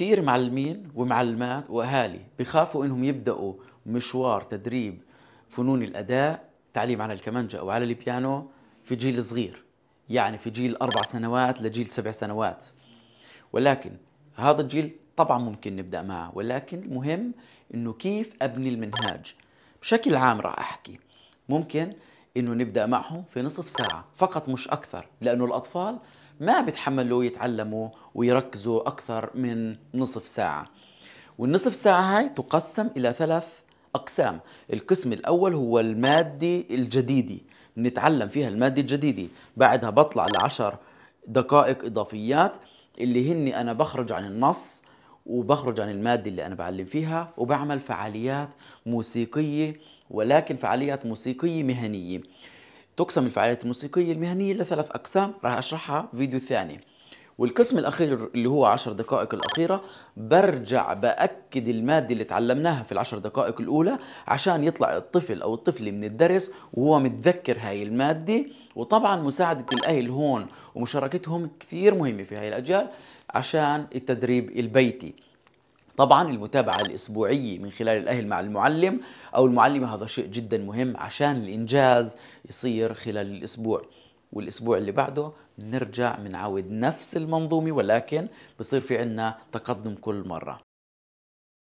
كثير معلمين ومعلمات واهالي بخافوا انهم يبداوا مشوار تدريب فنون الاداء تعليم على الكمنجه او على البيانو في جيل صغير يعني في جيل اربع سنوات لجيل سبع سنوات ولكن هذا الجيل طبعا ممكن نبدا معه ولكن المهم انه كيف ابني المنهاج بشكل عام راح احكي ممكن انه نبدا معهم في نصف ساعه فقط مش اكثر لانه الاطفال ما بتحملوا يتعلموا ويركزوا اكثر من نصف ساعه والنصف ساعه هاي تقسم الى ثلاث اقسام القسم الاول هو المادي الجديدي نتعلم فيها الماده الجديده بعدها بطلع لعشر دقائق اضافيات اللي هن انا بخرج عن النص وبخرج عن المادة اللي أنا بعلم فيها وبعمل فعاليات موسيقية ولكن فعاليات موسيقية مهنية تقسم الفعاليات الموسيقية المهنية لثلاث أقسام راح أشرحها في فيديو ثاني والقسم الاخير اللي هو عشر دقائق الاخيره برجع باكد الماده اللي تعلمناها في العشر دقائق الاولى عشان يطلع الطفل او الطفل من الدرس وهو متذكر هاي الماده وطبعا مساعده الاهل هون ومشاركتهم كثير مهمه في هاي الاجيال عشان التدريب البيتي طبعا المتابعة الأسبوعية من خلال الأهل مع المعلم أو المعلمة هذا شيء جدا مهم عشان الإنجاز يصير خلال الأسبوع والاسبوع اللي بعده نرجع بنعاود نفس المنظومه ولكن بصير في عندنا تقدم كل مره